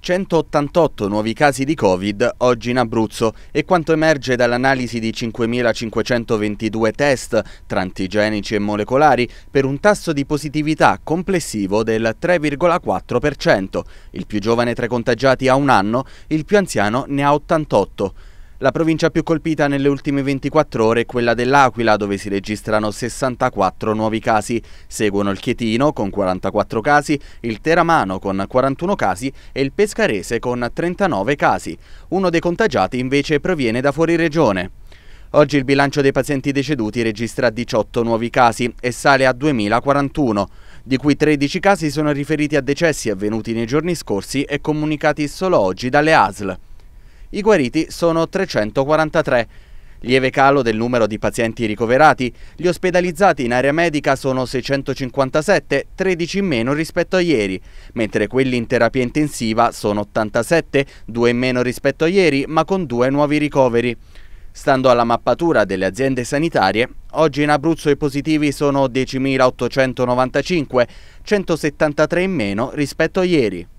188 nuovi casi di Covid oggi in Abruzzo e quanto emerge dall'analisi di 5.522 test tra antigenici e molecolari per un tasso di positività complessivo del 3,4%. Il più giovane tra i contagiati ha un anno, il più anziano ne ha 88. La provincia più colpita nelle ultime 24 ore è quella dell'Aquila, dove si registrano 64 nuovi casi. Seguono il Chietino con 44 casi, il Teramano con 41 casi e il Pescarese con 39 casi. Uno dei contagiati invece proviene da fuori regione. Oggi il bilancio dei pazienti deceduti registra 18 nuovi casi e sale a 2041, di cui 13 casi sono riferiti a decessi avvenuti nei giorni scorsi e comunicati solo oggi dalle ASL. I guariti sono 343. Lieve calo del numero di pazienti ricoverati, gli ospedalizzati in area medica sono 657, 13 in meno rispetto a ieri, mentre quelli in terapia intensiva sono 87, 2 in meno rispetto a ieri, ma con due nuovi ricoveri. Stando alla mappatura delle aziende sanitarie, oggi in Abruzzo i positivi sono 10.895, 173 in meno rispetto a ieri.